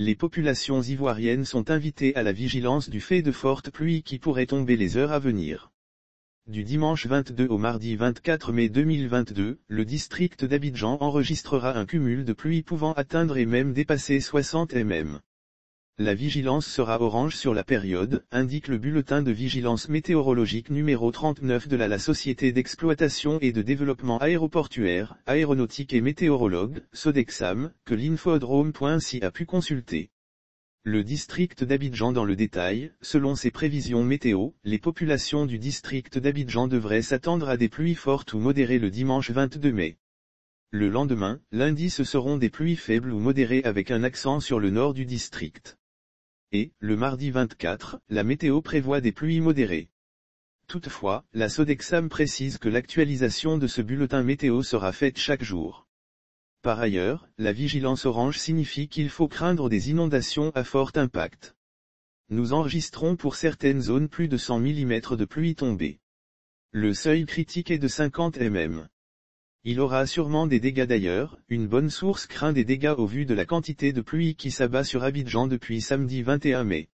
les populations ivoiriennes sont invitées à la vigilance du fait de fortes pluies qui pourraient tomber les heures à venir. Du dimanche 22 au mardi 24 mai 2022, le district d'Abidjan enregistrera un cumul de pluies pouvant atteindre et même dépasser 60 mm. La vigilance sera orange sur la période, indique le bulletin de vigilance météorologique numéro 39 de la, la Société d'exploitation et de développement aéroportuaire, aéronautique et météorologue, Sodexam, que l'infodrome.si a pu consulter. Le district d'Abidjan dans le détail, selon ses prévisions météo, les populations du district d'Abidjan devraient s'attendre à des pluies fortes ou modérées le dimanche 22 mai. Le lendemain, lundi ce seront des pluies faibles ou modérées avec un accent sur le nord du district et, le mardi 24, la météo prévoit des pluies modérées. Toutefois, la Sodexam précise que l'actualisation de ce bulletin météo sera faite chaque jour. Par ailleurs, la vigilance orange signifie qu'il faut craindre des inondations à fort impact. Nous enregistrons pour certaines zones plus de 100 mm de pluie tombée. Le seuil critique est de 50 mm il aura sûrement des dégâts d'ailleurs, une bonne source craint des dégâts au vu de la quantité de pluie qui s'abat sur Abidjan depuis samedi 21 mai.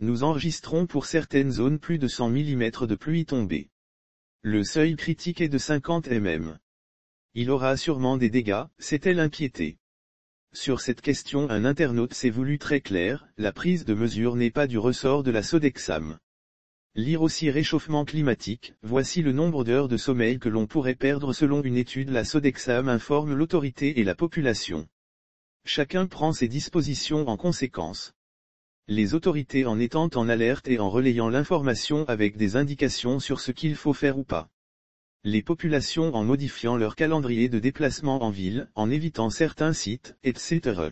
Nous enregistrons pour certaines zones plus de 100 mm de pluie tombée. Le seuil critique est de 50 mm. Il aura sûrement des dégâts, s'est-elle inquiétée. Sur cette question un internaute s'est voulu très clair, la prise de mesure n'est pas du ressort de la Sodexam. Lire aussi réchauffement climatique, voici le nombre d'heures de sommeil que l'on pourrait perdre selon une étude la Sodexam informe l'autorité et la population. Chacun prend ses dispositions en conséquence. Les autorités en étant en alerte et en relayant l'information avec des indications sur ce qu'il faut faire ou pas. Les populations en modifiant leur calendrier de déplacement en ville, en évitant certains sites, etc.